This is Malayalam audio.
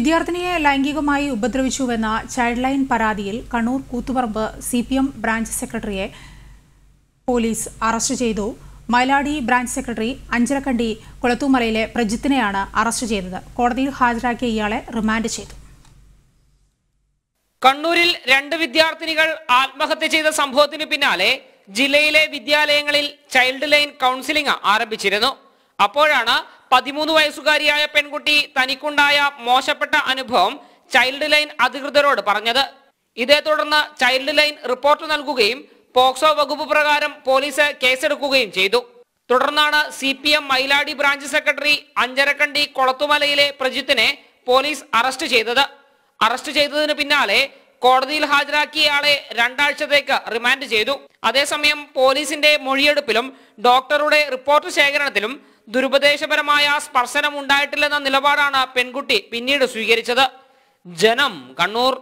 വിദ്യാർത്ഥിനിയെ ലൈംഗികമായി ഉപദ്രവിച്ചുവെന്ന ചൈൽഡ് ലൈൻ പരാതിയിൽ Kannur Koothuparamba C P M branch സെക്രട്ടറിയെ പോലീസ് അറസ്റ്റ് ചെയ്തു മൈലാടി ബ്രാഞ്ച് സെക്രട്ടറി അഞ്ചരക്കണ്ടി കൊളത്തൂമലയിലെ പ്രജിത്തിനെയാണ് അറസ്റ്റ് ചെയ്തത് കോടതിയിൽ ഹാജരാക്കിയ ഇയാളെ റിമാൻഡ് ചെയ്തു കണ്ണൂരിൽ രണ്ട് വിദ്യാർത്ഥിനികൾ ആത്മഹത്യ ചെയ്ത സംഭവത്തിന് പിന്നാലെ ജില്ലയിലെ വിദ്യാലയങ്ങളിൽ ചൈൽഡ് ലൈൻ കൗൺസിലിംഗ് ആരംഭിച്ചിരുന്നു അപ്പോഴാണ് പതിമൂന്ന് വയസ്സുകാരിയായ പെൺകുട്ടി തനിക്കുണ്ടായ മോശപ്പെട്ട അനുഭവം ചൈൽഡ് ലൈൻ അധികൃതരോട് പറഞ്ഞത് ഇതേ തുടർന്ന് ചൈൽഡ് ലൈൻ റിപ്പോർട്ട് നൽകുകയും പോക്സോ വകുപ്പ് പ്രകാരം പോലീസ് കേസെടുക്കുകയും ചെയ്തു തുടർന്നാണ് C P M branch secretary Anjarakandy കൊളത്തുമലയിലെ പ്രജിത്തിനെ പോലീസ് അറസ്റ്റ് ചെയ്തത് അറസ്റ്റ് ചെയ്തതിന് പിന്നാലെ കോടതിയിൽ ഹാജരാക്കിയയാളെ രണ്ടാഴ്ചത്തേക്ക് റിമാൻഡ് ചെയ്തു അതേസമയം പോലീസിന്റെ മൊഴിയെടുപ്പിലും ഡോക്ടറുടെ റിപ്പോർട്ട് ശേഖരണത്തിലും ദുരുപദേശപരമായ സ്പർശനം ഉണ്ടായിട്ടില്ലെന്ന നിലപാടാണ് പെൺകുട്ടി പിന്നീട് സ്വീകരിച്ചത് ജനം കണ്ണൂർ